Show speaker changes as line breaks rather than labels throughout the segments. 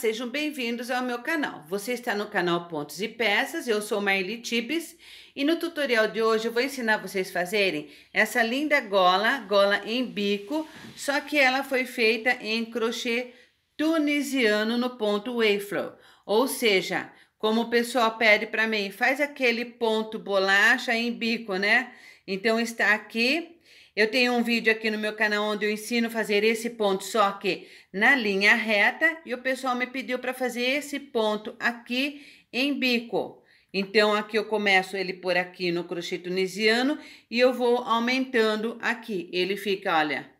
sejam bem-vindos ao meu canal. Você está no canal Pontos e Peças, eu sou Marli Tibes e no tutorial de hoje eu vou ensinar vocês a fazerem essa linda gola, gola em bico, só que ela foi feita em crochê tunisiano no ponto Wayflow, ou seja, como o pessoal pede para mim, faz aquele ponto bolacha em bico, né? Então está aqui eu tenho um vídeo aqui no meu canal onde eu ensino a fazer esse ponto só que na linha reta e o pessoal me pediu para fazer esse ponto aqui em bico. Então, aqui eu começo ele por aqui no crochê tunisiano e eu vou aumentando aqui. Ele fica, olha,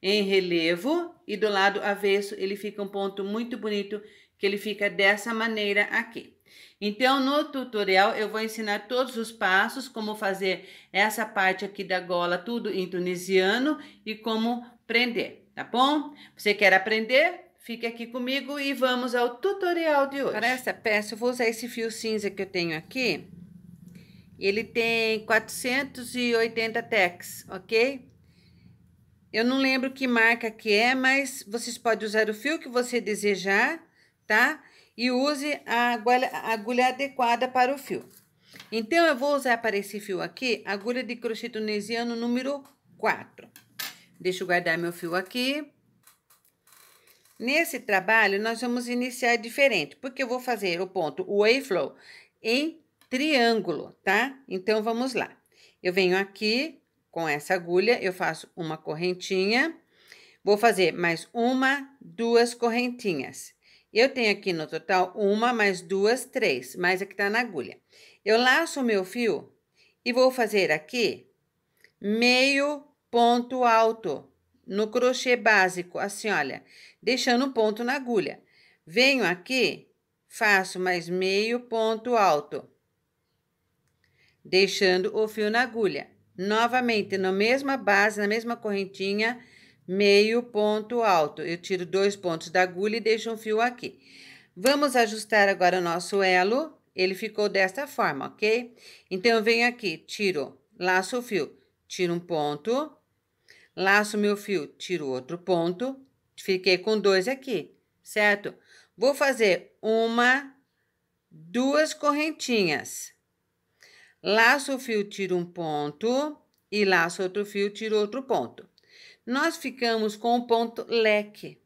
em relevo e do lado avesso ele fica um ponto muito bonito que ele fica dessa maneira aqui. Então, no tutorial, eu vou ensinar todos os passos, como fazer essa parte aqui da gola, tudo em tunisiano, e como prender, tá bom? Você quer aprender? Fique aqui comigo e vamos ao tutorial de hoje. Para essa peça, eu vou usar esse fio cinza que eu tenho aqui. Ele tem 480 tecs, ok? Eu não lembro que marca que é, mas vocês podem usar o fio que você desejar, tá? e use a agulha, a agulha adequada para o fio. Então, eu vou usar para esse fio aqui, agulha de crochê tunisiano número 4. Deixa eu guardar meu fio aqui. Nesse trabalho, nós vamos iniciar diferente, porque eu vou fazer o ponto Wayflow em triângulo, tá? Então, vamos lá. Eu venho aqui com essa agulha, eu faço uma correntinha, vou fazer mais uma, duas correntinhas. Eu tenho aqui no total uma, mais duas, três, mais a que tá na agulha. Eu laço o meu fio e vou fazer aqui meio ponto alto no crochê básico, assim, olha, deixando o ponto na agulha. Venho aqui, faço mais meio ponto alto, deixando o fio na agulha. Novamente, na mesma base, na mesma correntinha, meio ponto alto. Eu tiro dois pontos da agulha e deixo um fio aqui. Vamos ajustar agora o nosso elo. Ele ficou desta forma, ok? Então, eu venho aqui, tiro, laço o fio, tiro um ponto, laço meu fio, tiro outro ponto, fiquei com dois aqui, certo? Vou fazer uma, duas correntinhas. Laço o fio, tiro um ponto, e laço outro fio, tiro outro ponto nós ficamos com o ponto leque,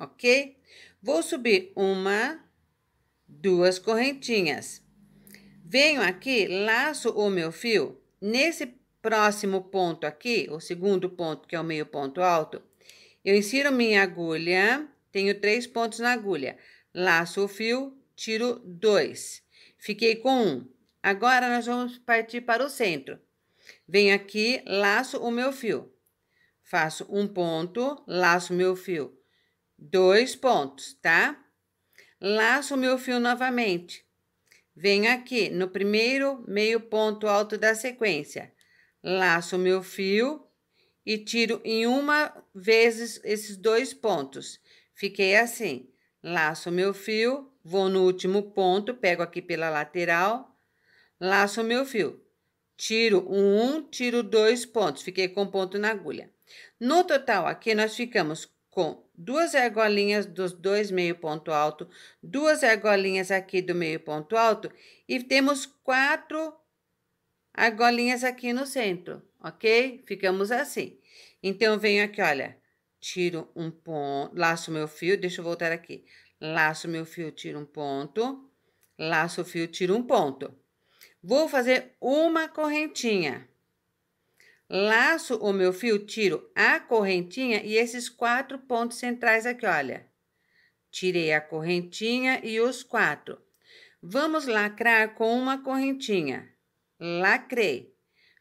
ok? Vou subir uma, duas correntinhas. Venho aqui, laço o meu fio nesse próximo ponto aqui, o segundo ponto, que é o meio ponto alto. Eu insiro minha agulha, tenho três pontos na agulha. Laço o fio, tiro dois. Fiquei com um. Agora, nós vamos partir para o centro. Venho aqui, laço o meu fio. Faço um ponto, laço meu fio. Dois pontos, tá? Laço meu fio novamente. Venho aqui no primeiro meio ponto alto da sequência. Laço meu fio e tiro em uma vezes esses dois pontos. Fiquei assim. Laço meu fio, vou no último ponto, pego aqui pela lateral, laço meu fio. Tiro um, tiro dois pontos. Fiquei com ponto na agulha. No total, aqui nós ficamos com duas argolinhas dos dois meio ponto alto, duas argolinhas aqui do meio ponto alto e temos quatro argolinhas aqui no centro, ok? Ficamos assim. Então, eu venho aqui, olha, tiro um ponto, laço meu fio, deixa eu voltar aqui. Laço meu fio, tiro um ponto, laço o fio, tiro um ponto. Vou fazer uma correntinha. Laço o meu fio, tiro a correntinha e esses quatro pontos centrais aqui, olha. Tirei a correntinha e os quatro. Vamos lacrar com uma correntinha. Lacrei.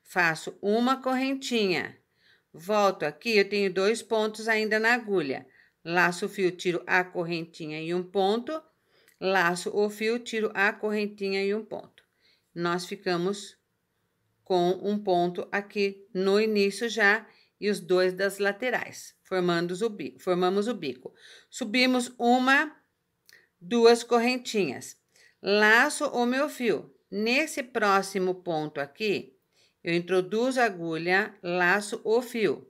Faço uma correntinha. Volto aqui, eu tenho dois pontos ainda na agulha. Laço o fio, tiro a correntinha e um ponto. Laço o fio, tiro a correntinha e um ponto. Nós ficamos com um ponto aqui no início já e os dois das laterais, formando o bico, formamos o bico. Subimos uma, duas correntinhas. Laço o meu fio. Nesse próximo ponto aqui, eu introduzo a agulha, laço o fio.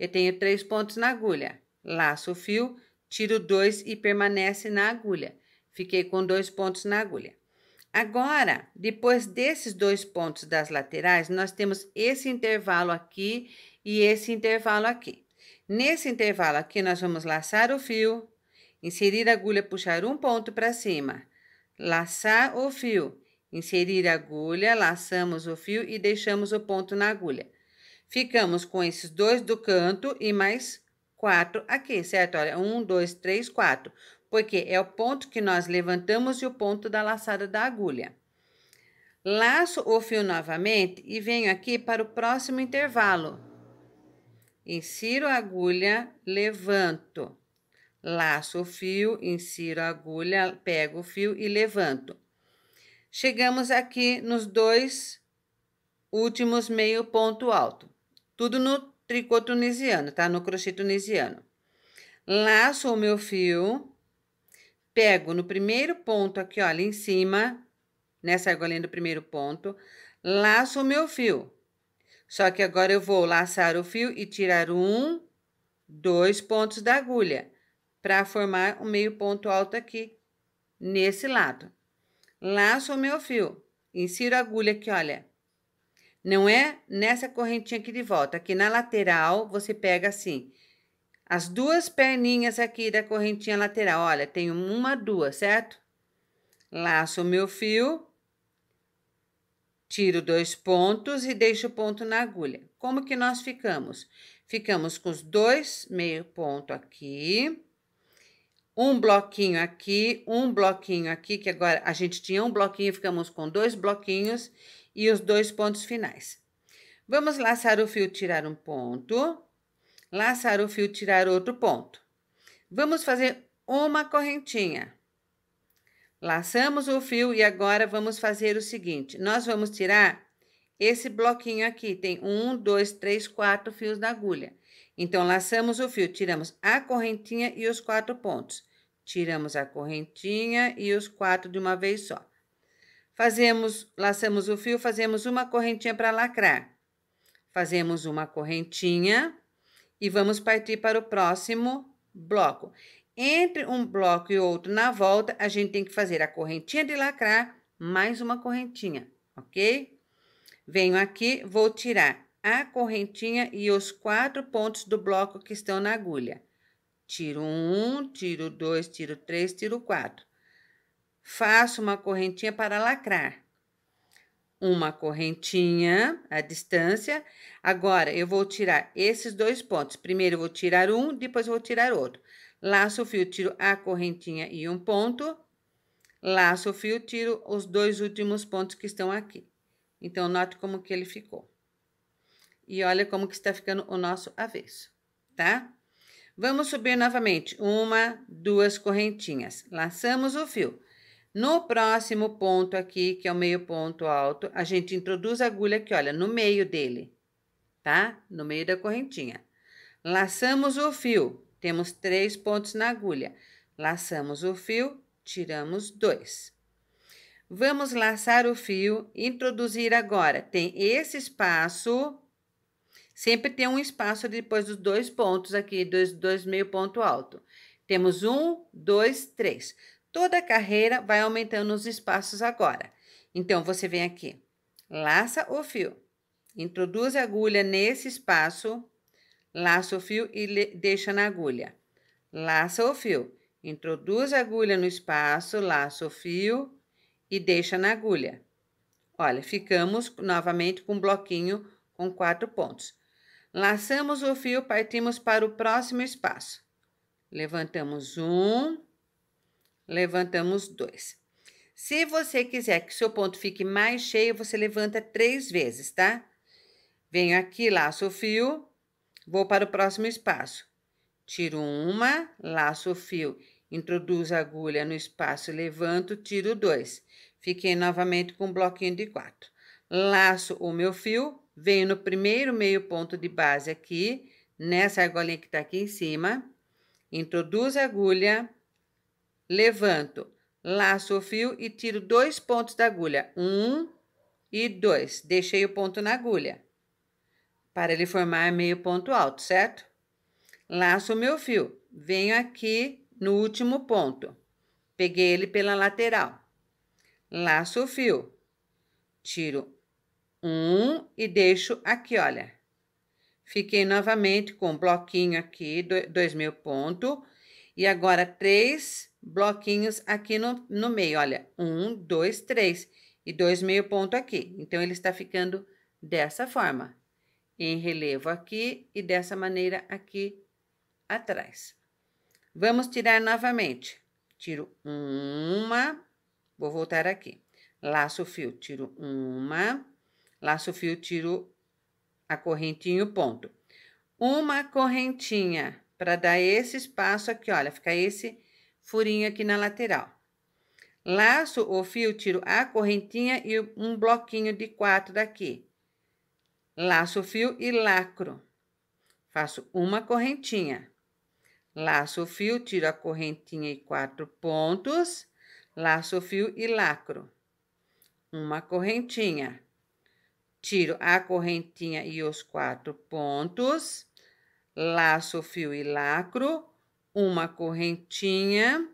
Eu tenho três pontos na agulha. Laço o fio, tiro dois e permanece na agulha. Fiquei com dois pontos na agulha. Agora, depois desses dois pontos das laterais, nós temos esse intervalo aqui e esse intervalo aqui. Nesse intervalo aqui, nós vamos laçar o fio, inserir a agulha, puxar um ponto para cima, laçar o fio, inserir a agulha, laçamos o fio e deixamos o ponto na agulha. Ficamos com esses dois do canto e mais quatro aqui, certo? Olha, um, dois, três, quatro porque é o ponto que nós levantamos e o ponto da laçada da agulha. Laço o fio novamente e venho aqui para o próximo intervalo. Insiro a agulha, levanto. Laço o fio, insiro a agulha, pego o fio e levanto. Chegamos aqui nos dois últimos meio ponto alto. Tudo no tricô tunisiano, tá? No crochê tunisiano. Laço o meu fio, pego no primeiro ponto aqui, olha, em cima, nessa argolinha do primeiro ponto, laço o meu fio. Só que agora eu vou laçar o fio e tirar um, dois pontos da agulha, para formar um meio ponto alto aqui, nesse lado. Laço o meu fio, insiro a agulha aqui, olha. Não é nessa correntinha aqui de volta, aqui na lateral você pega assim, as duas perninhas aqui da correntinha lateral, olha, tenho uma, duas, certo? Laço o meu fio, tiro dois pontos e deixo o ponto na agulha. Como que nós ficamos? Ficamos com os dois meio ponto aqui, um bloquinho aqui, um bloquinho aqui, que agora a gente tinha um bloquinho, ficamos com dois bloquinhos e os dois pontos finais. Vamos laçar o fio, tirar um ponto, laçar o fio, tirar outro ponto. Vamos fazer uma correntinha. Laçamos o fio e agora vamos fazer o seguinte: nós vamos tirar esse bloquinho aqui, tem um, dois, três, quatro fios da agulha. Então, laçamos o fio, tiramos a correntinha e os quatro pontos. Tiramos a correntinha e os quatro de uma vez só. Fazemos, laçamos o fio, fazemos uma correntinha para lacrar. Fazemos uma correntinha, e vamos partir para o próximo bloco. Entre um bloco e outro na volta, a gente tem que fazer a correntinha de lacrar, mais uma correntinha, ok? Venho aqui, vou tirar a correntinha e os quatro pontos do bloco que estão na agulha. Tiro um, tiro dois, tiro três, tiro quatro. Faço uma correntinha para lacrar uma correntinha à distância. Agora, eu vou tirar esses dois pontos. Primeiro, eu vou tirar um, depois vou tirar outro. Laço o fio, tiro a correntinha e um ponto. Laço o fio, tiro os dois últimos pontos que estão aqui. Então, note como que ele ficou. E olha como que está ficando o nosso avesso, tá? Vamos subir novamente. Uma, duas correntinhas. Laçamos o fio no próximo ponto aqui, que é o meio ponto alto, a gente introduz a agulha aqui, olha, no meio dele, tá? No meio da correntinha. Laçamos o fio, temos três pontos na agulha. Laçamos o fio, tiramos dois. Vamos laçar o fio, introduzir agora. Tem esse espaço, sempre tem um espaço depois dos dois pontos aqui, dois, dois meio ponto alto. Temos um, dois, três. Toda a carreira vai aumentando os espaços agora. Então, você vem aqui, laça o fio, introduz a agulha nesse espaço, laça o fio e deixa na agulha. Laça o fio, introduz a agulha no espaço, laça o fio e deixa na agulha. Olha, ficamos novamente com um bloquinho com quatro pontos. Laçamos o fio, partimos para o próximo espaço. Levantamos um, levantamos dois. Se você quiser que seu ponto fique mais cheio, você levanta três vezes, tá? Venho aqui, laço o fio, vou para o próximo espaço. Tiro uma, laço o fio, introduzo a agulha no espaço, levanto, tiro dois. Fiquei novamente com um bloquinho de quatro. Laço o meu fio, venho no primeiro meio ponto de base aqui, nessa argolinha que tá aqui em cima, introduzo a agulha, levanto, laço o fio e tiro dois pontos da agulha. Um e dois. Deixei o ponto na agulha para ele formar meio ponto alto, certo? Laço o meu fio, venho aqui no último ponto, peguei ele pela lateral, laço o fio, tiro um e deixo aqui, olha. Fiquei novamente com um bloquinho aqui, dois mil pontos. E agora, três bloquinhos aqui no, no meio. Olha, um, dois, três. E dois meio ponto aqui. Então, ele está ficando dessa forma. Em relevo aqui e dessa maneira aqui atrás. Vamos tirar novamente. Tiro uma, vou voltar aqui. Laço o fio, tiro uma, laço o fio, tiro a correntinha o ponto. Uma correntinha para dar esse espaço aqui, olha, fica esse furinho aqui na lateral. Laço o fio, tiro a correntinha e um bloquinho de quatro daqui. Laço o fio e lacro. Faço uma correntinha. Laço o fio, tiro a correntinha e quatro pontos. Laço o fio e lacro. Uma correntinha. Tiro a correntinha e os quatro pontos laço, fio e lacro, uma correntinha.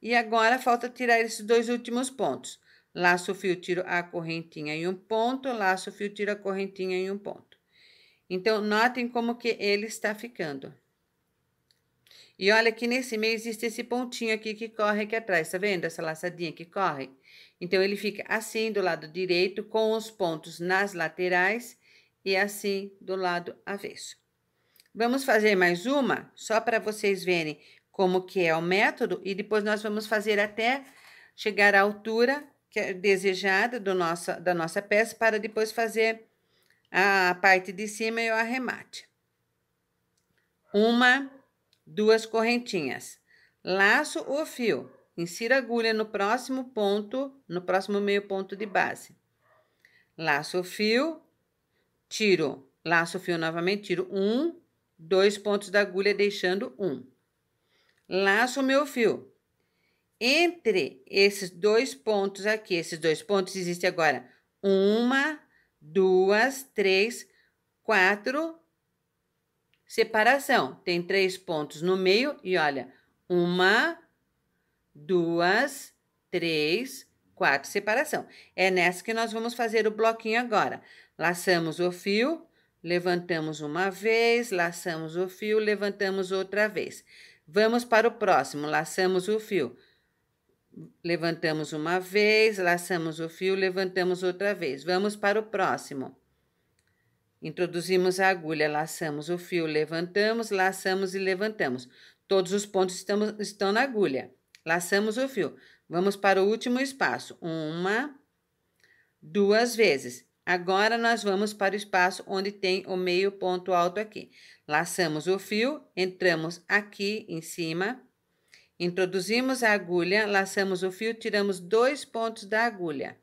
E agora falta tirar esses dois últimos pontos. Laço, fio, tiro a correntinha em um ponto, laço, fio, tiro a correntinha em um ponto. Então, notem como que ele está ficando. E olha que nesse meio existe esse pontinho aqui que corre aqui atrás, tá vendo? Essa laçadinha que corre. Então, ele fica assim do lado direito, com os pontos nas laterais e assim do lado avesso. Vamos fazer mais uma, só para vocês verem como que é o método, e depois nós vamos fazer até chegar à altura é desejada do nossa da nossa peça, para depois fazer a parte de cima e o arremate. Uma, duas correntinhas. Laço o fio, insira agulha no próximo ponto, no próximo meio ponto de base. Laço o fio, tiro, laço o fio novamente, tiro um, dois pontos da agulha deixando um. Laço o meu fio. Entre esses dois pontos aqui, esses dois pontos, existe agora uma, duas, três, quatro separação. Tem três pontos no meio e olha, uma, duas, três, quatro separação. É nessa que nós vamos fazer o bloquinho agora. Laçamos o fio, Levantamos uma vez, laçamos o fio, levantamos outra vez. Vamos para o próximo, laçamos o fio. Levantamos uma vez, laçamos o fio, levantamos outra vez. Vamos para o próximo. Introduzimos a agulha, laçamos o fio, levantamos, laçamos e levantamos. Todos os pontos estamos, estão na agulha. Laçamos o fio. Vamos para o último espaço. Uma, duas vezes. Agora, nós vamos para o espaço onde tem o meio ponto alto aqui. Laçamos o fio, entramos aqui em cima, introduzimos a agulha, laçamos o fio, tiramos dois pontos da agulha.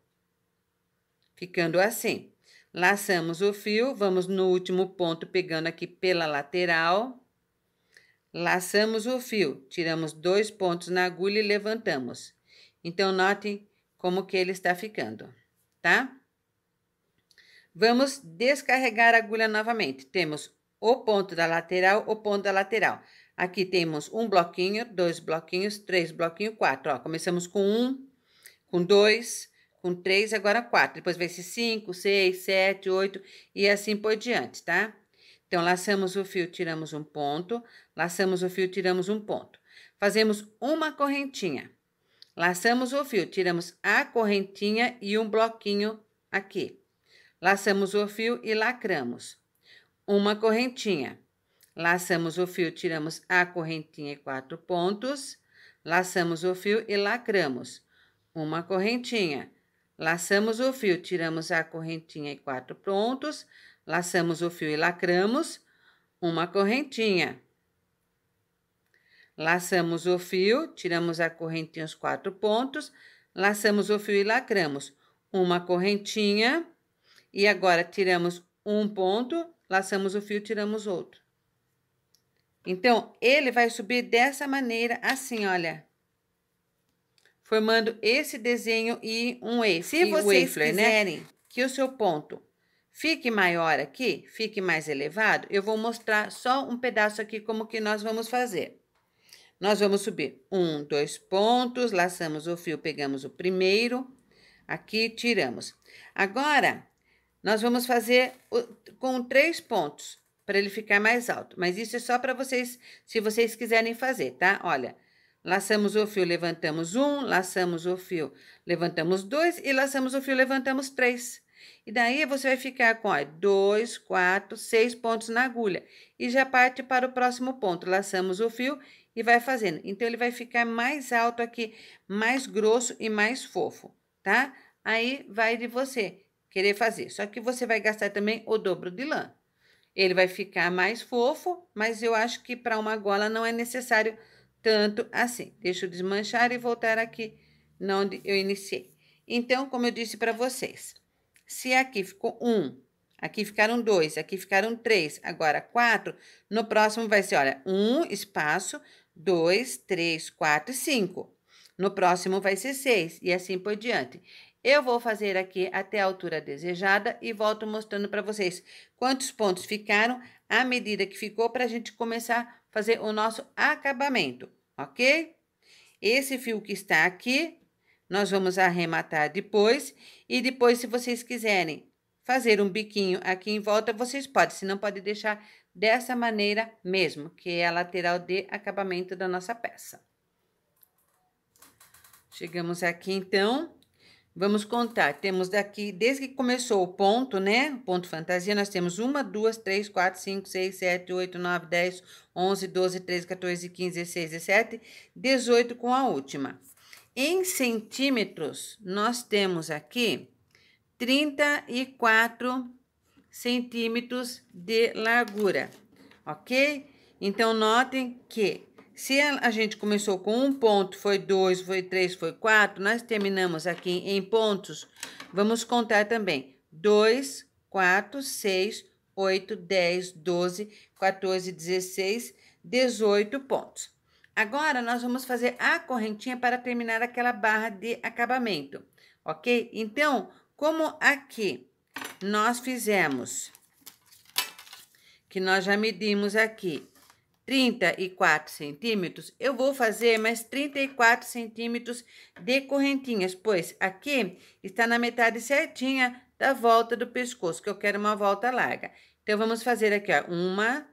Ficando assim. Laçamos o fio, vamos no último ponto pegando aqui pela lateral. Laçamos o fio, tiramos dois pontos na agulha e levantamos. Então, notem como que ele está ficando, tá? Vamos descarregar a agulha novamente. Temos o ponto da lateral, o ponto da lateral. Aqui temos um bloquinho, dois bloquinhos, três bloquinhos, quatro. Ó, começamos com um, com dois, com três, agora quatro. Depois vai ser cinco, seis, sete, oito e assim por diante, tá? Então, laçamos o fio, tiramos um ponto, laçamos o fio, tiramos um ponto. Fazemos uma correntinha. Laçamos o fio, tiramos a correntinha e um bloquinho aqui. Laçamos o fio e lacramos. Uma correntinha. Laçamos o fio, tiramos a correntinha e quatro pontos. Laçamos o fio e lacramos. Uma correntinha. Laçamos o fio, tiramos a correntinha e quatro pontos. Laçamos o fio e lacramos. Uma correntinha. Laçamos o fio, tiramos a correntinha os quatro pontos. Laçamos o fio e lacramos. Uma correntinha. E agora tiramos um ponto, laçamos o fio, tiramos outro. Então, ele vai subir dessa maneira, assim, olha. Formando esse desenho e um wafer. Se vocês né? quiserem né? que o seu ponto fique maior aqui, fique mais elevado, eu vou mostrar só um pedaço aqui como que nós vamos fazer. Nós vamos subir um, dois pontos, laçamos o fio, pegamos o primeiro, aqui tiramos. Agora, nós vamos fazer com três pontos para ele ficar mais alto. Mas isso é só para vocês, se vocês quiserem fazer, tá? Olha, laçamos o fio, levantamos um, laçamos o fio, levantamos dois e laçamos o fio, levantamos três. E daí você vai ficar com ó, dois, quatro, seis pontos na agulha e já parte para o próximo ponto. Laçamos o fio e vai fazendo. Então ele vai ficar mais alto aqui, mais grosso e mais fofo, tá? Aí vai de você querer fazer. Só que você vai gastar também o dobro de lã. Ele vai ficar mais fofo, mas eu acho que para uma gola não é necessário tanto assim. Deixa eu desmanchar e voltar aqui onde eu iniciei. Então, como eu disse para vocês, se aqui ficou um, aqui ficaram dois, aqui ficaram três, agora quatro, no próximo vai ser, olha, um espaço, dois, três, quatro e cinco. No próximo vai ser seis, e assim por diante. Eu vou fazer aqui até a altura desejada e volto mostrando para vocês quantos pontos ficaram à medida que ficou para a gente começar a fazer o nosso acabamento, ok? Esse fio que está aqui, nós vamos arrematar depois e depois, se vocês quiserem fazer um biquinho aqui em volta, vocês podem, se não pode deixar dessa maneira mesmo, que é a lateral de acabamento da nossa peça. Chegamos aqui, então Vamos contar, temos daqui, desde que começou o ponto, né? O ponto fantasia, nós temos 1, 2, 3, 4, 5, 6, 7, 8, 9, 10, 11, 12, 13, 14, 15, 16, 17, 18 com a última. Em centímetros, nós temos aqui 34 centímetros de largura, ok? Então, notem que se a gente começou com um ponto, foi dois, foi três, foi quatro, nós terminamos aqui em pontos. Vamos contar também. 2, 4, 6, 8, 10, 12, 14, 16, 18 pontos. Agora, nós vamos fazer a correntinha para terminar aquela barra de acabamento, ok? Então, como aqui nós fizemos, que nós já medimos aqui, 34 centímetros, eu vou fazer mais 34 centímetros de correntinhas, pois aqui está na metade certinha da volta do pescoço, que eu quero uma volta larga. Então, vamos fazer aqui, ó, uma,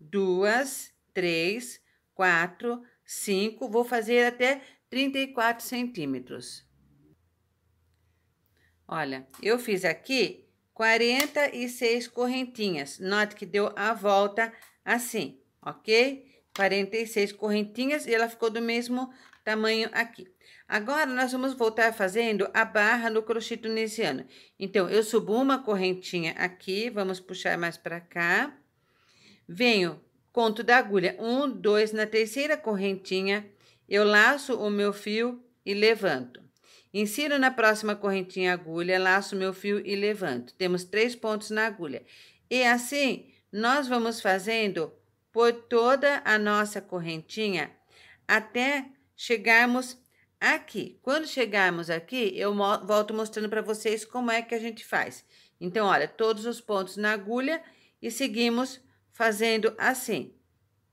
duas, três, quatro, cinco, vou fazer até 34 centímetros. Olha, eu fiz aqui 46 correntinhas, note que deu a volta assim ok? 46 correntinhas e ela ficou do mesmo tamanho aqui. Agora, nós vamos voltar fazendo a barra do crochê tunisiano. Então, eu subo uma correntinha aqui, vamos puxar mais para cá. Venho, conto da agulha, um, dois, na terceira correntinha, eu laço o meu fio e levanto. Insiro na próxima correntinha agulha, laço meu fio e levanto. Temos três pontos na agulha. E assim, nós vamos fazendo por toda a nossa correntinha até chegarmos aqui. Quando chegarmos aqui, eu volto mostrando para vocês como é que a gente faz. Então, olha, todos os pontos na agulha e seguimos fazendo assim.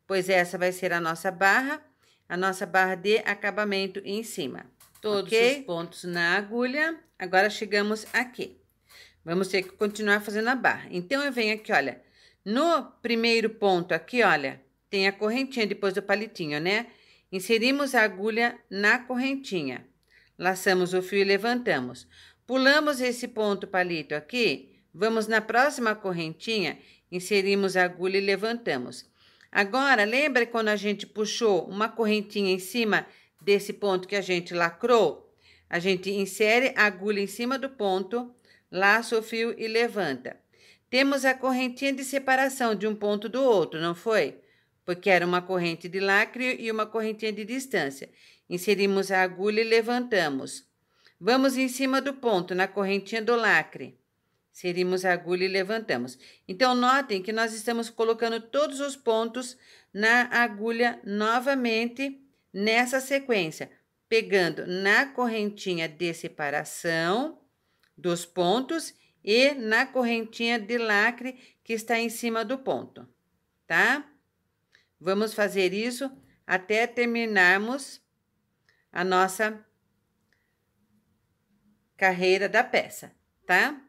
Pois essa vai ser a nossa barra, a nossa barra de acabamento em cima. Todos okay? os pontos na agulha. Agora chegamos aqui. Vamos ter que continuar fazendo a barra. Então, eu venho aqui, olha, no primeiro ponto aqui, olha, tem a correntinha depois do palitinho, né? Inserimos a agulha na correntinha. Laçamos o fio e levantamos. Pulamos esse ponto palito aqui, vamos na próxima correntinha, inserimos a agulha e levantamos. Agora, lembra quando a gente puxou uma correntinha em cima desse ponto que a gente lacrou? A gente insere a agulha em cima do ponto, laça o fio e levanta. Temos a correntinha de separação de um ponto do outro, não foi? Porque era uma corrente de lacre e uma correntinha de distância. Inserimos a agulha e levantamos. Vamos em cima do ponto, na correntinha do lacre. Inserimos a agulha e levantamos. Então, notem que nós estamos colocando todos os pontos na agulha novamente nessa sequência, pegando na correntinha de separação dos pontos e na correntinha de lacre que está em cima do ponto, tá? Vamos fazer isso até terminarmos a nossa carreira da peça, tá?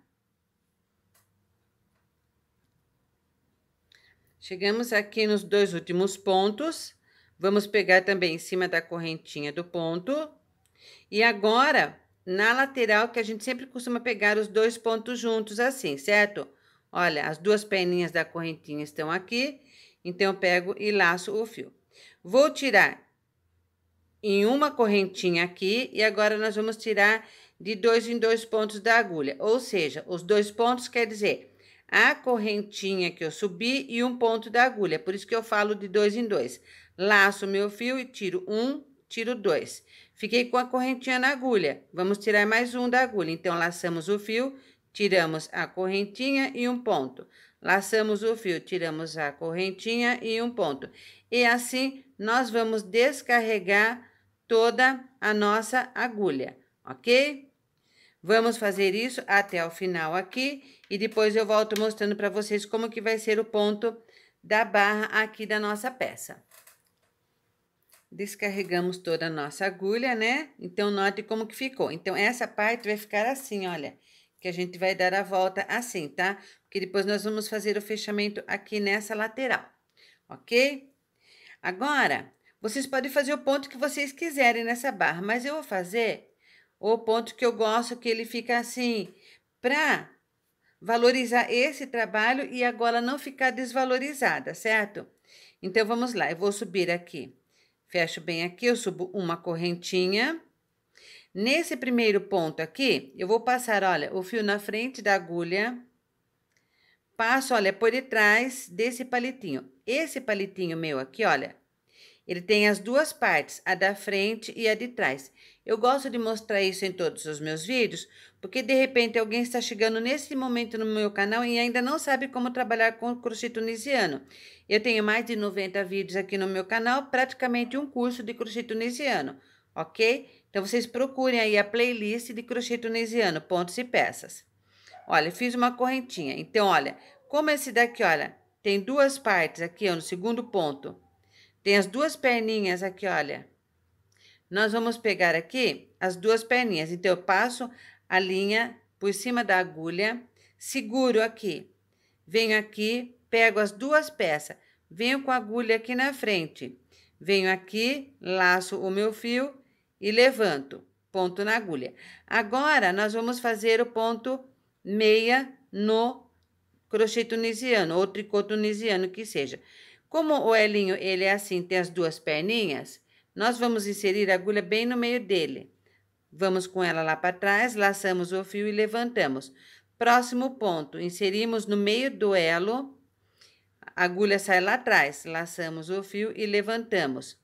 Chegamos aqui nos dois últimos pontos. Vamos pegar também em cima da correntinha do ponto. E agora, na lateral, que a gente sempre costuma pegar os dois pontos juntos assim, certo? Olha, as duas perninhas da correntinha estão aqui, então eu pego e laço o fio. Vou tirar em uma correntinha aqui e agora nós vamos tirar de dois em dois pontos da agulha. Ou seja, os dois pontos quer dizer a correntinha que eu subi e um ponto da agulha. É por isso que eu falo de dois em dois. Laço meu fio e tiro um, tiro dois. Fiquei com a correntinha na agulha. Vamos tirar mais um da agulha. Então, laçamos o fio, tiramos a correntinha e um ponto. Laçamos o fio, tiramos a correntinha e um ponto. E assim, nós vamos descarregar toda a nossa agulha, ok? Vamos fazer isso até o final aqui e depois eu volto mostrando para vocês como que vai ser o ponto da barra aqui da nossa peça. Descarregamos toda a nossa agulha, né? Então, note como que ficou. Então, essa parte vai ficar assim, olha. Que a gente vai dar a volta assim, tá? Porque depois nós vamos fazer o fechamento aqui nessa lateral, ok? Agora, vocês podem fazer o ponto que vocês quiserem nessa barra, mas eu vou fazer o ponto que eu gosto, que ele fica assim, pra valorizar esse trabalho e a gola não ficar desvalorizada, certo? Então, vamos lá, eu vou subir aqui Fecho bem aqui, eu subo uma correntinha. Nesse primeiro ponto aqui, eu vou passar, olha, o fio na frente da agulha. Passo, olha, por detrás desse palitinho. Esse palitinho meu aqui, olha, ele tem as duas partes, a da frente e a de trás. Eu gosto de mostrar isso em todos os meus vídeos, porque de repente alguém está chegando nesse momento no meu canal e ainda não sabe como trabalhar com crochê tunisiano. Eu tenho mais de 90 vídeos aqui no meu canal, praticamente um curso de crochê tunisiano, ok? Então vocês procurem aí a playlist de crochê tunisiano, pontos e peças. Olha, fiz uma correntinha. Então, olha, como esse daqui, olha, tem duas partes aqui, ó, no segundo ponto tem as duas perninhas aqui, olha. Nós vamos pegar aqui as duas perninhas. Então, eu passo a linha por cima da agulha, seguro aqui. Venho aqui, pego as duas peças. Venho com a agulha aqui na frente. Venho aqui, laço o meu fio e levanto. Ponto na agulha. Agora, nós vamos fazer o ponto meia no crochê tunisiano ou tricô tunisiano que seja. Como o elinho ele é assim, tem as duas perninhas, nós vamos inserir a agulha bem no meio dele. Vamos com ela lá para trás, laçamos o fio e levantamos. Próximo ponto, inserimos no meio do elo, a agulha sai lá atrás, laçamos o fio e levantamos.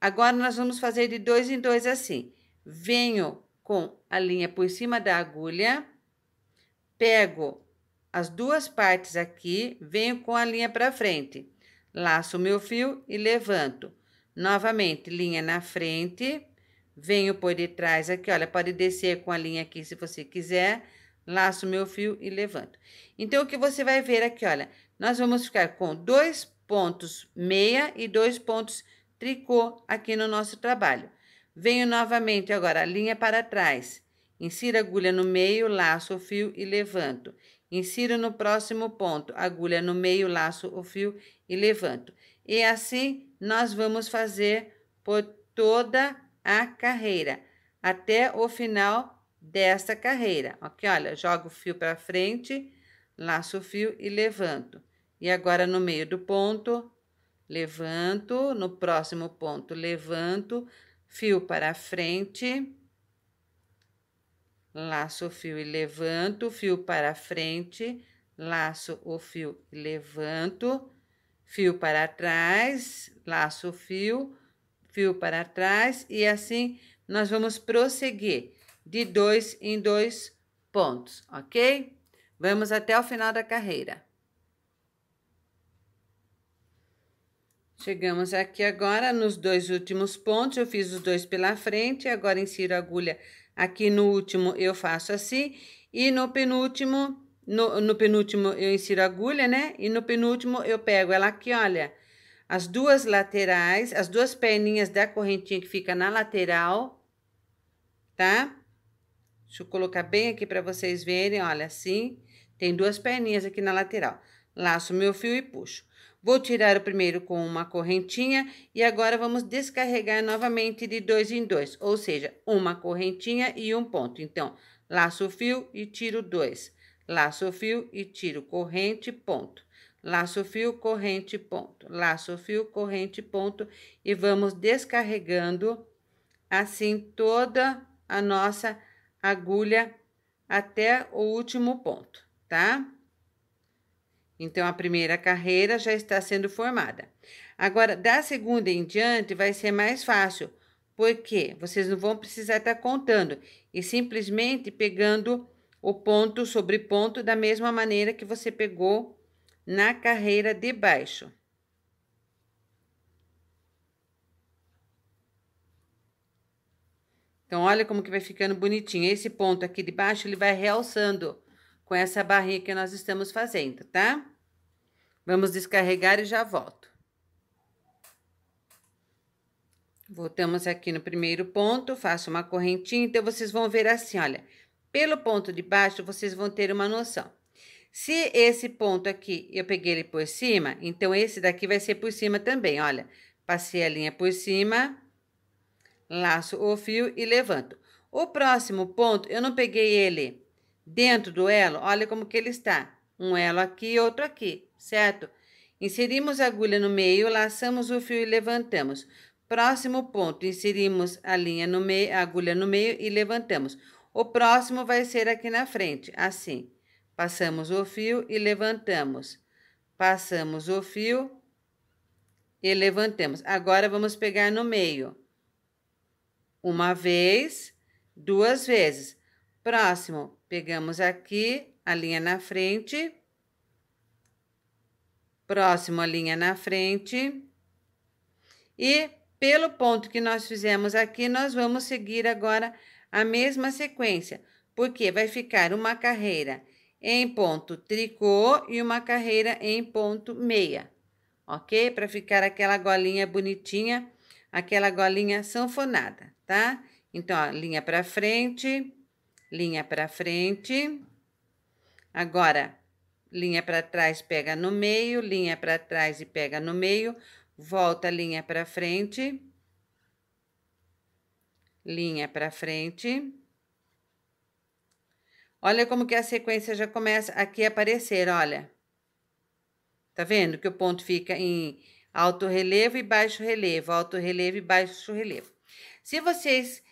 Agora, nós vamos fazer de dois em dois assim. Venho com a linha por cima da agulha, pego as duas partes aqui, venho com a linha para frente laço meu fio e levanto. Novamente, linha na frente, venho por detrás aqui, olha, pode descer com a linha aqui se você quiser, laço meu fio e levanto. Então, o que você vai ver aqui, olha, nós vamos ficar com dois pontos meia e dois pontos tricô aqui no nosso trabalho. Venho novamente agora, linha para trás, a agulha no meio, laço o fio e levanto. Insiro no próximo ponto, agulha no meio, laço o fio e levanto. E assim nós vamos fazer por toda a carreira, até o final dessa carreira. Ok, olha, jogo o fio para frente, laço o fio e levanto. E agora no meio do ponto, levanto, no próximo ponto, levanto, fio para frente, laço o fio e levanto, fio para frente, laço o fio e levanto, fio para trás, laço o fio, fio para trás e assim nós vamos prosseguir de dois em dois pontos, ok? Vamos até o final da carreira. Chegamos aqui agora nos dois últimos pontos, eu fiz os dois pela frente, agora insiro a agulha Aqui no último eu faço assim e no penúltimo, no, no penúltimo eu insiro a agulha, né? E no penúltimo eu pego ela aqui, olha, as duas laterais, as duas perninhas da correntinha que fica na lateral, tá? Deixa eu colocar bem aqui para vocês verem, olha, assim, tem duas perninhas aqui na lateral. Laço meu fio e puxo. Vou tirar o primeiro com uma correntinha e agora vamos descarregar novamente de dois em dois, ou seja, uma correntinha e um ponto. Então, laço o fio e tiro dois, laço o fio e tiro corrente, ponto. Laço o fio, corrente, ponto. Laço o fio, corrente, ponto. E vamos descarregando assim toda a nossa agulha até o último ponto, tá? Então, a primeira carreira já está sendo formada. Agora, da segunda em diante, vai ser mais fácil, porque vocês não vão precisar estar contando e simplesmente pegando o ponto sobre ponto da mesma maneira que você pegou na carreira de baixo. Então, olha como que vai ficando bonitinho. Esse ponto aqui de baixo, ele vai realçando com essa barrinha que nós estamos fazendo, tá? Vamos descarregar e já volto. Voltamos aqui no primeiro ponto, faço uma correntinha, então vocês vão ver assim, olha. Pelo ponto de baixo, vocês vão ter uma noção. Se esse ponto aqui, eu peguei ele por cima, então esse daqui vai ser por cima também, olha. Passei a linha por cima, laço o fio e levanto. O próximo ponto, eu não peguei ele dentro do elo, olha como que ele está. Um elo aqui e outro aqui, certo? Inserimos a agulha no meio, laçamos o fio e levantamos. Próximo ponto, inserimos a linha no meio, a agulha no meio e levantamos. O próximo vai ser aqui na frente, assim. Passamos o fio e levantamos. Passamos o fio e levantamos. Agora, vamos pegar no meio. Uma vez, duas vezes. Próximo, Pegamos aqui a linha na frente, próximo a linha na frente. E pelo ponto que nós fizemos aqui, nós vamos seguir agora a mesma sequência, porque vai ficar uma carreira em ponto tricô e uma carreira em ponto meia, ok? Para ficar aquela golinha bonitinha, aquela golinha sanfonada, tá? Então, ó, linha para frente, linha para frente. Agora, linha para trás, pega no meio, linha para trás e pega no meio, volta linha para frente, linha para frente. Olha como que a sequência já começa aqui a aparecer, olha. Tá vendo que o ponto fica em alto relevo e baixo relevo, alto relevo e baixo relevo. Se vocês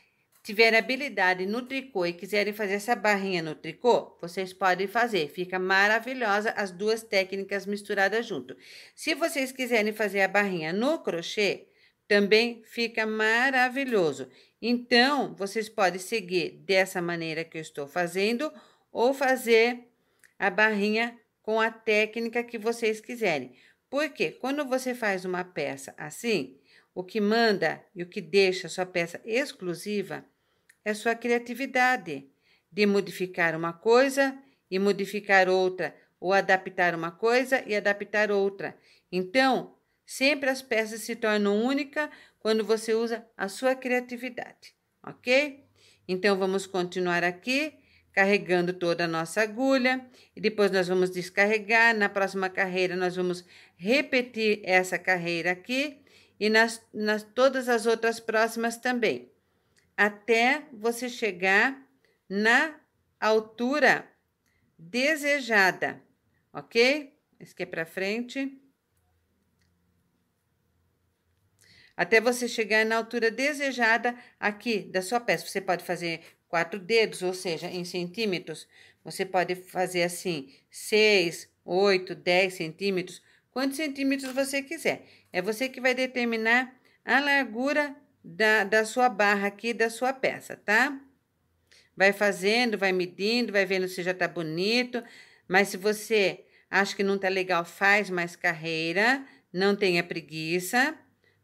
tiver habilidade no tricô e quiserem fazer essa barrinha no tricô, vocês podem fazer. Fica maravilhosa as duas técnicas misturadas junto. Se vocês quiserem fazer a barrinha no crochê, também fica maravilhoso. Então, vocês podem seguir dessa maneira que eu estou fazendo ou fazer a barrinha com a técnica que vocês quiserem. Porque quando você faz uma peça assim, o que manda e o que deixa a sua peça exclusiva é sua criatividade de modificar uma coisa e modificar outra, ou adaptar uma coisa e adaptar outra. Então, sempre as peças se tornam únicas quando você usa a sua criatividade, ok? Então, vamos continuar aqui carregando toda a nossa agulha e depois nós vamos descarregar. Na próxima carreira, nós vamos repetir essa carreira aqui e nas, nas todas as outras próximas também até você chegar na altura desejada, ok? Esse aqui é para frente. Até você chegar na altura desejada aqui da sua peça. Você pode fazer quatro dedos, ou seja, em centímetros. Você pode fazer assim, 6, 8, 10 centímetros, quantos centímetros você quiser. É você que vai determinar a largura da, da sua barra aqui, da sua peça, tá? Vai fazendo, vai medindo, vai vendo se já tá bonito. Mas se você acha que não tá legal, faz mais carreira. Não tenha preguiça,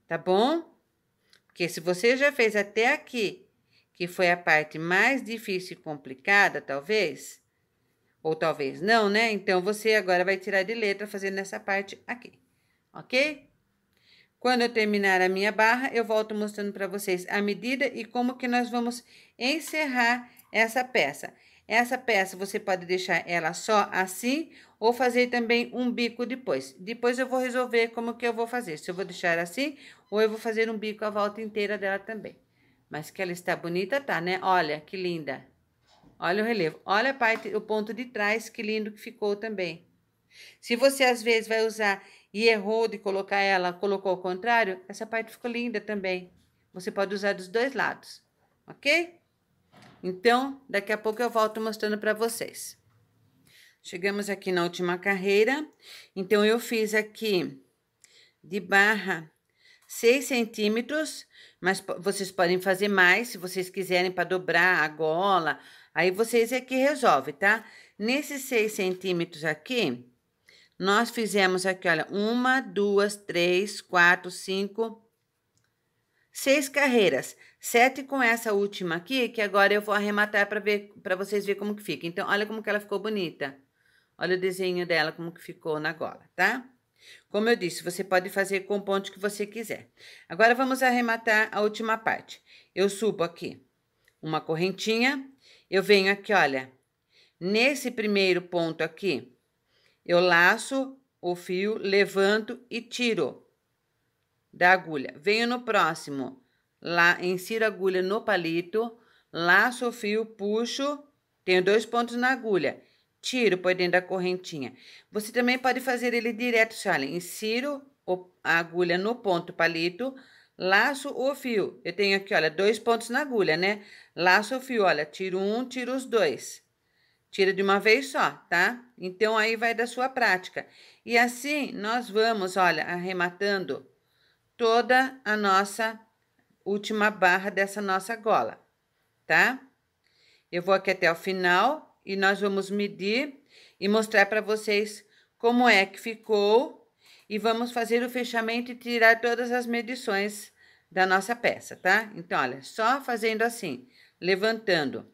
tá bom? Porque se você já fez até aqui, que foi a parte mais difícil e complicada, talvez, ou talvez não, né? Então, você agora vai tirar de letra fazendo essa parte aqui, ok? Quando eu terminar a minha barra, eu volto mostrando para vocês a medida e como que nós vamos encerrar essa peça. Essa peça você pode deixar ela só assim ou fazer também um bico depois. Depois eu vou resolver como que eu vou fazer, se eu vou deixar assim ou eu vou fazer um bico a volta inteira dela também. Mas que ela está bonita, tá, né? Olha, que linda. Olha o relevo. Olha a parte, o ponto de trás, que lindo que ficou também. Se você, às vezes, vai usar e errou de colocar ela, colocou ao contrário, essa parte ficou linda também. Você pode usar dos dois lados, ok? Então, daqui a pouco eu volto mostrando para vocês. Chegamos aqui na última carreira. Então, eu fiz aqui de barra 6 centímetros, mas vocês podem fazer mais se vocês quiserem para dobrar a gola. Aí, vocês é que resolve, tá? Nesses 6 centímetros aqui, nós fizemos aqui, olha, uma, duas, três, quatro, cinco, seis carreiras. Sete com essa última aqui, que agora eu vou arrematar para ver, para vocês verem como que fica. Então, olha como que ela ficou bonita. Olha o desenho dela, como que ficou na gola, tá? Como eu disse, você pode fazer com o ponto que você quiser. Agora, vamos arrematar a última parte. Eu subo aqui uma correntinha, eu venho aqui, olha, nesse primeiro ponto aqui, eu laço o fio, levanto e tiro da agulha. Venho no próximo. Lá, insiro a agulha no palito, laço o fio, puxo, tenho dois pontos na agulha, tiro por dentro da correntinha. Você também pode fazer ele direto, se olha, insiro a agulha no ponto palito, laço o fio. Eu tenho aqui, olha, dois pontos na agulha, né? Laço o fio, olha, tiro um, tiro os dois. Tira de uma vez só, tá? Então aí vai da sua prática. E assim nós vamos, olha, arrematando toda a nossa última barra dessa nossa gola, tá? Eu vou aqui até o final e nós vamos medir e mostrar para vocês como é que ficou e vamos fazer o fechamento e tirar todas as medições da nossa peça, tá? Então, olha, só fazendo assim, levantando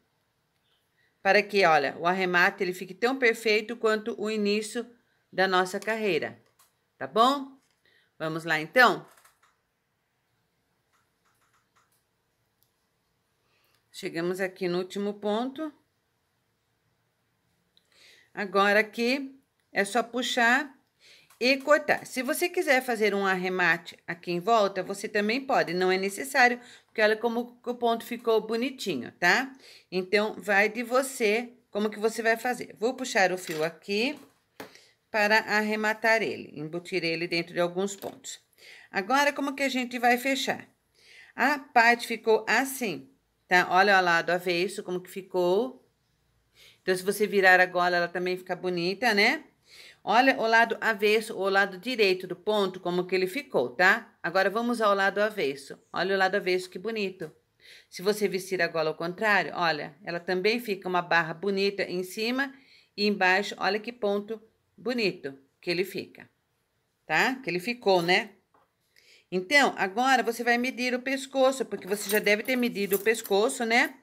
para que, olha, o arremate ele fique tão perfeito quanto o início da nossa carreira, tá bom? Vamos lá então? Chegamos aqui no último ponto. Agora aqui é só puxar e cortar. Se você quiser fazer um arremate aqui em volta, você também pode, não é necessário, porque olha como o ponto ficou bonitinho, tá? Então, vai de você, como que você vai fazer. Vou puxar o fio aqui para arrematar ele, embutir ele dentro de alguns pontos. Agora, como que a gente vai fechar? A parte ficou assim, tá? Olha o lado avesso como que ficou. Então, se você virar agora, ela também fica bonita, né? Olha o lado avesso, o lado direito do ponto, como que ele ficou, tá? Agora vamos ao lado avesso. Olha o lado avesso, que bonito. Se você vestir a gola ao contrário, olha, ela também fica uma barra bonita em cima e embaixo, olha que ponto bonito que ele fica, tá? Que ele ficou, né? Então, agora você vai medir o pescoço, porque você já deve ter medido o pescoço, né?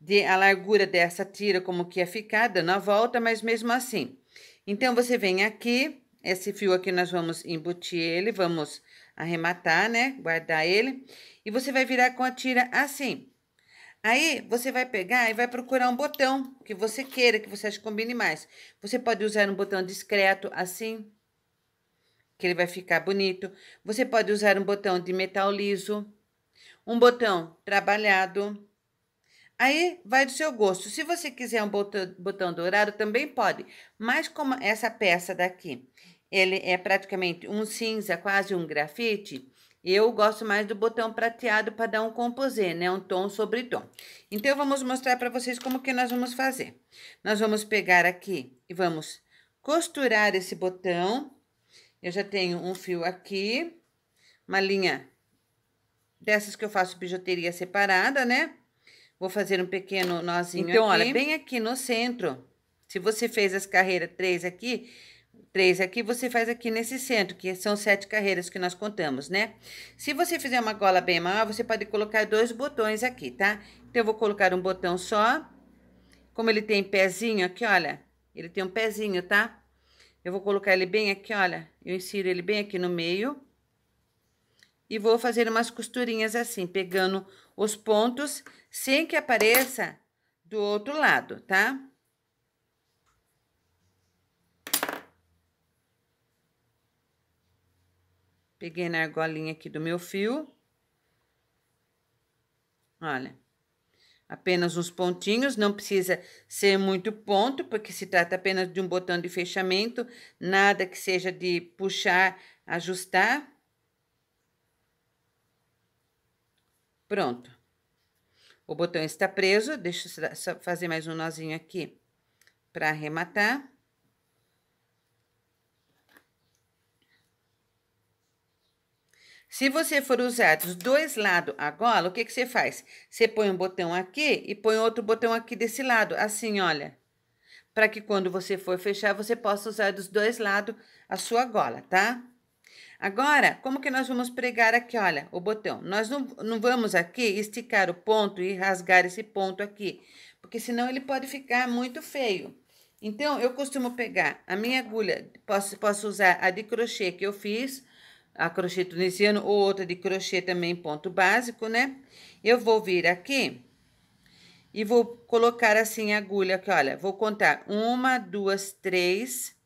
De a largura dessa tira, como que ia ficar, dando a volta, mas mesmo assim. Então, você vem aqui, esse fio aqui nós vamos embutir ele, vamos arrematar, né? Guardar ele. E você vai virar com a tira assim. Aí, você vai pegar e vai procurar um botão que você queira, que você acha que combine mais. Você pode usar um botão discreto, assim, que ele vai ficar bonito. Você pode usar um botão de metal liso, um botão trabalhado. Aí vai do seu gosto. Se você quiser um botão, dourado, também pode. Mas como essa peça daqui, ele é praticamente um cinza, quase um grafite, eu gosto mais do botão prateado para dar um composê, né? Um tom sobre tom. Então, vamos mostrar para vocês como que nós vamos fazer. Nós vamos pegar aqui e vamos costurar esse botão. Eu já tenho um fio aqui, uma linha dessas que eu faço bijuteria separada, né? Vou fazer um pequeno nozinho então, aqui. Então, olha, bem aqui no centro. Se você fez as carreiras três aqui, três aqui, você faz aqui nesse centro, que são sete carreiras que nós contamos, né? Se você fizer uma gola bem maior, você pode colocar dois botões aqui, tá? Então, eu vou colocar um botão só. Como ele tem pezinho aqui, olha, ele tem um pezinho, tá? Eu vou colocar ele bem aqui, olha, eu insiro ele bem aqui no meio. E vou fazer umas costurinhas assim, pegando os pontos sem que apareça do outro lado, tá? Peguei na argolinha aqui do meu fio. Olha, apenas uns pontinhos, não precisa ser muito ponto, porque se trata apenas de um botão de fechamento, nada que seja de puxar, ajustar. Pronto. O botão está preso, deixa eu fazer mais um nozinho aqui para arrematar. Se você for usar dos dois lados a gola, o que, que você faz? Você põe um botão aqui e põe outro botão aqui desse lado, assim, olha. Para que quando você for fechar, você possa usar dos dois lados a sua gola, tá? Agora, como que nós vamos pregar aqui? Olha, o botão. Nós não, não vamos aqui esticar o ponto e rasgar esse ponto aqui, porque senão ele pode ficar muito feio. Então, eu costumo pegar a minha agulha, posso, posso usar a de crochê que eu fiz, a crochê tunisiano ou outra de crochê também ponto básico, né? Eu vou vir aqui e vou colocar assim a agulha aqui, olha, vou contar uma, duas, três,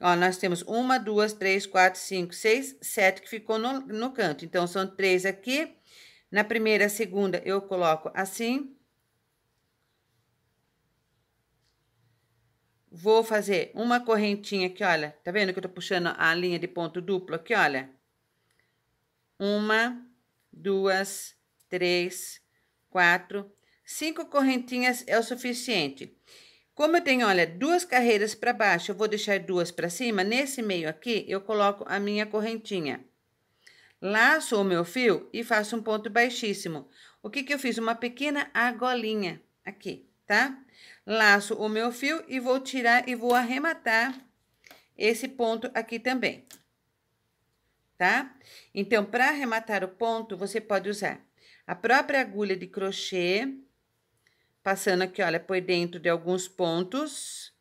Ó, nós temos uma, duas, três, quatro, cinco, seis, sete que ficou no, no canto. Então, são três aqui. Na primeira, segunda, eu coloco assim. Vou fazer uma correntinha aqui, olha. Tá vendo que eu tô puxando a linha de ponto duplo aqui, olha? Uma, duas, três, quatro, cinco correntinhas é o suficiente. Como eu tenho, olha, duas carreiras para baixo, eu vou deixar duas para cima. Nesse meio aqui, eu coloco a minha correntinha. Laço o meu fio e faço um ponto baixíssimo. O que que eu fiz? Uma pequena argolinha aqui, tá? Laço o meu fio e vou tirar e vou arrematar esse ponto aqui também, tá? Então, para arrematar o ponto, você pode usar a própria agulha de crochê Passando aqui, olha, por dentro de alguns pontos.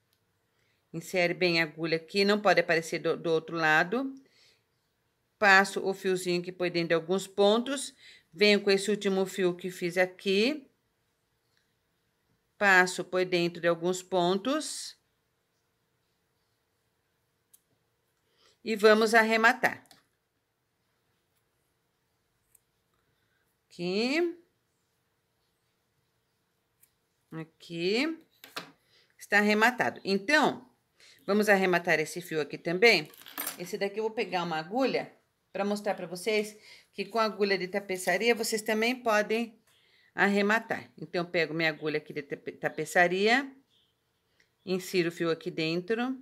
Insere bem a agulha aqui, não pode aparecer do, do outro lado. Passo o fiozinho aqui por dentro de alguns pontos. Venho com esse último fio que fiz aqui. Passo por dentro de alguns pontos. E vamos arrematar. Aqui. Aqui. Está arrematado. Então, vamos arrematar esse fio aqui também. Esse daqui eu vou pegar uma agulha para mostrar para vocês que com agulha de tapeçaria vocês também podem arrematar. Então, eu pego minha agulha aqui de tapeçaria, insiro o fio aqui dentro.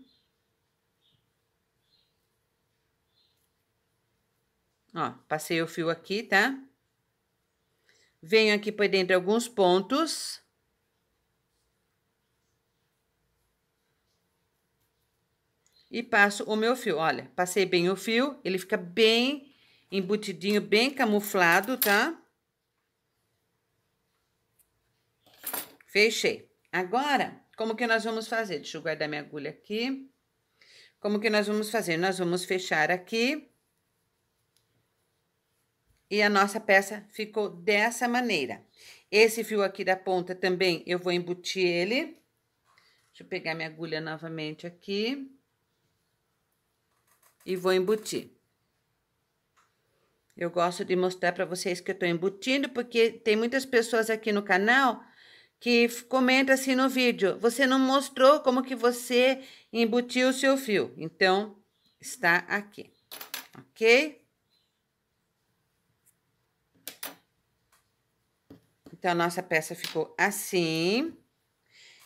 Ó, passei o fio aqui, tá? Venho aqui por dentro alguns pontos e passo o meu fio. Olha, passei bem o fio, ele fica bem embutidinho, bem camuflado, tá? Fechei. Agora, como que nós vamos fazer? Deixa eu guardar minha agulha aqui. Como que nós vamos fazer? Nós vamos fechar aqui. E a nossa peça ficou dessa maneira. Esse fio aqui da ponta também eu vou embutir ele. Deixa eu pegar minha agulha novamente aqui e vou embutir. Eu gosto de mostrar para vocês que eu estou embutindo, porque tem muitas pessoas aqui no canal que comenta assim no vídeo, você não mostrou como que você embutiu o seu fio. Então, está aqui, ok? Então, a nossa peça ficou assim.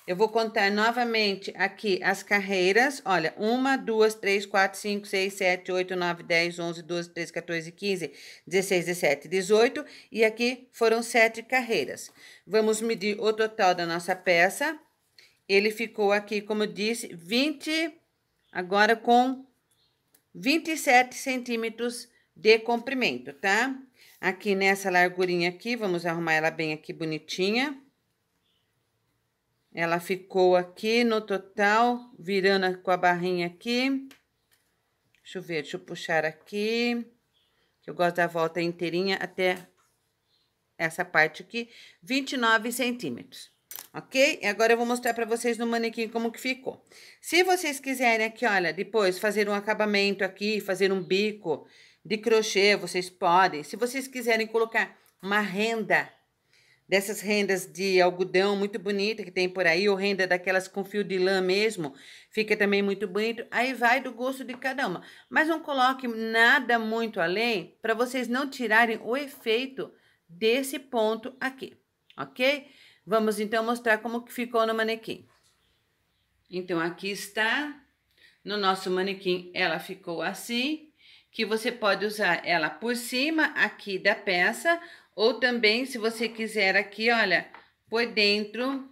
Eu vou contar novamente aqui as carreiras. Olha, 1, 2, 3, 4, 5, 6, 7, 8, 9, 10, 11, 12, 13, 14, 15, 16, 17, 18. E aqui foram 7 carreiras. Vamos medir o total da nossa peça. Ele ficou aqui, como eu disse, 20, agora com 27 centímetros de comprimento, tá? Aqui nessa largurinha aqui, vamos arrumar ela bem aqui bonitinha. Ela ficou aqui no total, virando com a barrinha aqui. Deixa eu ver, deixa eu puxar aqui. Eu gosto da volta inteirinha até essa parte aqui, 29 centímetros. Ok? E agora eu vou mostrar pra vocês no manequim como que ficou. Se vocês quiserem aqui, olha, depois fazer um acabamento aqui, fazer um bico de crochê, vocês podem. Se vocês quiserem colocar uma renda dessas rendas de algodão muito bonita que tem por aí, ou renda daquelas com fio de lã mesmo, fica também muito bonito. Aí vai do gosto de cada uma. Mas não coloque nada muito além para vocês não tirarem o efeito desse ponto aqui, ok? Vamos então mostrar como que ficou no manequim. Então aqui está, no nosso manequim ela ficou assim, que você pode usar ela por cima aqui da peça ou também, se você quiser aqui, olha, por dentro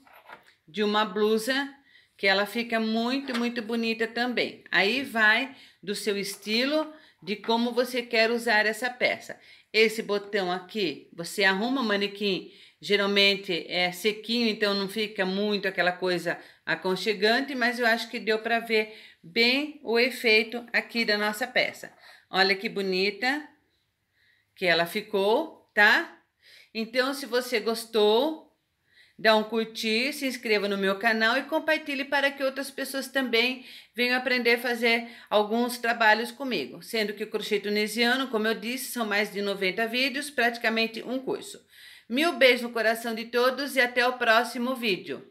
de uma blusa, que ela fica muito, muito bonita também. Aí vai do seu estilo, de como você quer usar essa peça. Esse botão aqui, você arruma o manequim, geralmente é sequinho, então não fica muito aquela coisa aconchegante, mas eu acho que deu para ver bem o efeito aqui da nossa peça. Olha que bonita que ela ficou, tá? Então, se você gostou, dá um curtir, se inscreva no meu canal e compartilhe para que outras pessoas também venham aprender a fazer alguns trabalhos comigo. Sendo que o crochê tunisiano, como eu disse, são mais de 90 vídeos, praticamente um curso. Mil beijos no coração de todos e até o próximo vídeo.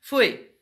Fui!